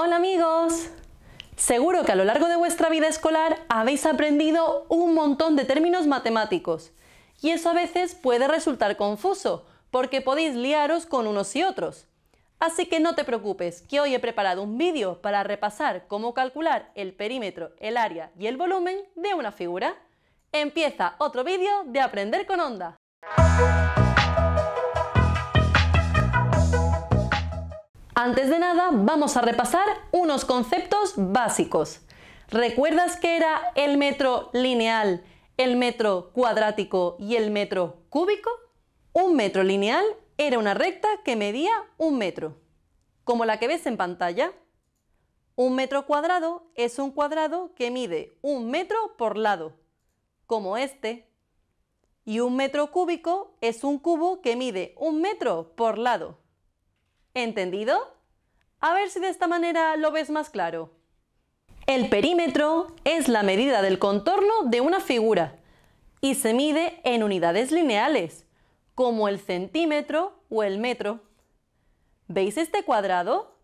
Hola amigos. Seguro que a lo largo de vuestra vida escolar habéis aprendido un montón de términos matemáticos. Y eso a veces puede resultar confuso, porque podéis liaros con unos y otros. Así que no te preocupes, que hoy he preparado un vídeo para repasar cómo calcular el perímetro, el área y el volumen de una figura. Empieza otro vídeo de Aprender con Onda. Antes de nada, vamos a repasar unos conceptos básicos. ¿Recuerdas que era el metro lineal, el metro cuadrático y el metro cúbico? Un metro lineal era una recta que medía un metro, como la que ves en pantalla. Un metro cuadrado es un cuadrado que mide un metro por lado, como este. Y un metro cúbico es un cubo que mide un metro por lado, ¿Entendido? A ver si de esta manera lo ves más claro. El perímetro es la medida del contorno de una figura y se mide en unidades lineales, como el centímetro o el metro. ¿Veis este cuadrado?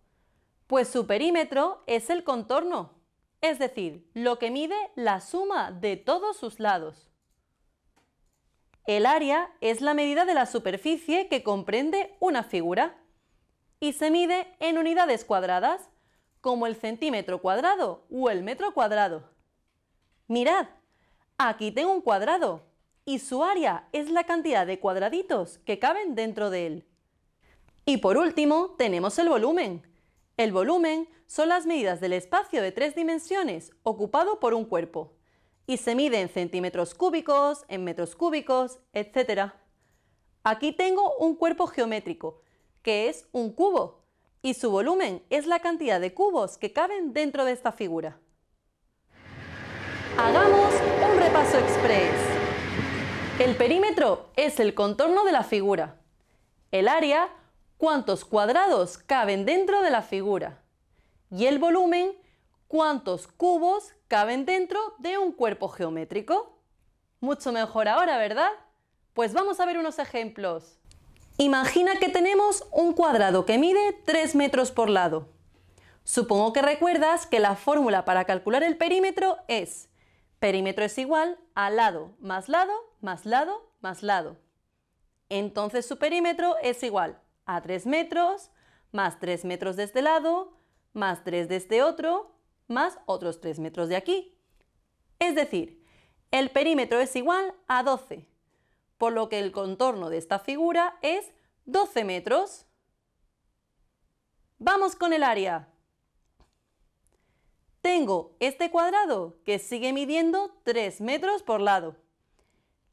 Pues su perímetro es el contorno, es decir, lo que mide la suma de todos sus lados. El área es la medida de la superficie que comprende una figura y se mide en unidades cuadradas, como el centímetro cuadrado o el metro cuadrado. Mirad, aquí tengo un cuadrado y su área es la cantidad de cuadraditos que caben dentro de él. Y por último, tenemos el volumen. El volumen son las medidas del espacio de tres dimensiones ocupado por un cuerpo y se mide en centímetros cúbicos, en metros cúbicos, etc. Aquí tengo un cuerpo geométrico que es un cubo, y su volumen es la cantidad de cubos que caben dentro de esta figura. Hagamos un repaso express. El perímetro es el contorno de la figura. El área, cuántos cuadrados caben dentro de la figura. Y el volumen, cuántos cubos caben dentro de un cuerpo geométrico. Mucho mejor ahora, ¿verdad? Pues vamos a ver unos ejemplos. Imagina que tenemos un cuadrado que mide 3 metros por lado. Supongo que recuerdas que la fórmula para calcular el perímetro es perímetro es igual a lado más lado más lado más lado. Entonces su perímetro es igual a 3 metros más 3 metros de este lado más 3 de este otro más otros 3 metros de aquí. Es decir, el perímetro es igual a 12 por lo que el contorno de esta figura es 12 metros. Vamos con el área. Tengo este cuadrado que sigue midiendo 3 metros por lado.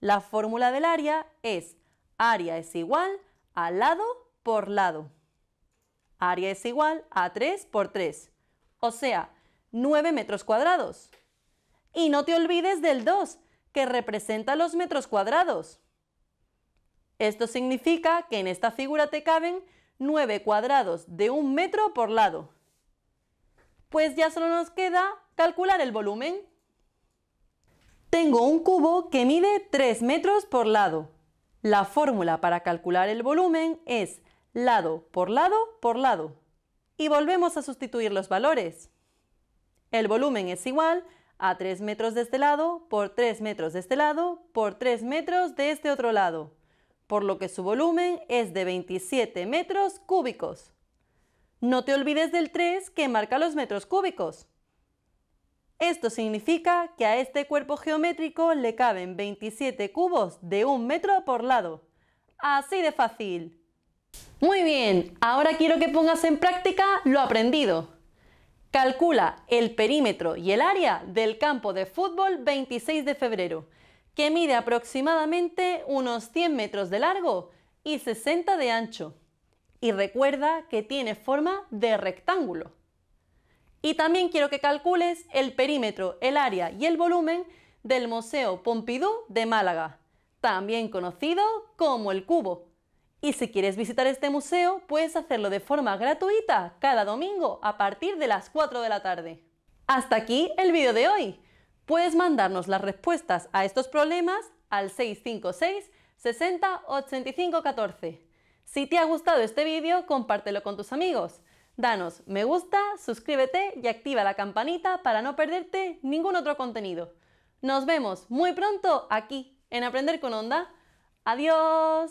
La fórmula del área es área es igual a lado por lado. Área es igual a 3 por 3, o sea, 9 metros cuadrados. Y no te olvides del 2, que representa los metros cuadrados. Esto significa que en esta figura te caben 9 cuadrados de un metro por lado. Pues ya solo nos queda calcular el volumen. Tengo un cubo que mide 3 metros por lado. La fórmula para calcular el volumen es lado por lado por lado. Y volvemos a sustituir los valores. El volumen es igual a 3 metros de este lado por 3 metros de este lado por 3 metros de este otro lado por lo que su volumen es de 27 metros cúbicos. No te olvides del 3 que marca los metros cúbicos. Esto significa que a este cuerpo geométrico le caben 27 cubos de un metro por lado. Así de fácil. Muy bien, ahora quiero que pongas en práctica lo aprendido. Calcula el perímetro y el área del campo de fútbol 26 de febrero que mide aproximadamente unos 100 metros de largo y 60 de ancho. Y recuerda que tiene forma de rectángulo. Y también quiero que calcules el perímetro, el área y el volumen del Museo Pompidou de Málaga, también conocido como el Cubo. Y si quieres visitar este museo, puedes hacerlo de forma gratuita cada domingo a partir de las 4 de la tarde. Hasta aquí el vídeo de hoy. Puedes mandarnos las respuestas a estos problemas al 656 60 85 14. Si te ha gustado este vídeo, compártelo con tus amigos. Danos me gusta, suscríbete y activa la campanita para no perderte ningún otro contenido. Nos vemos muy pronto aquí en Aprender con Onda. Adiós.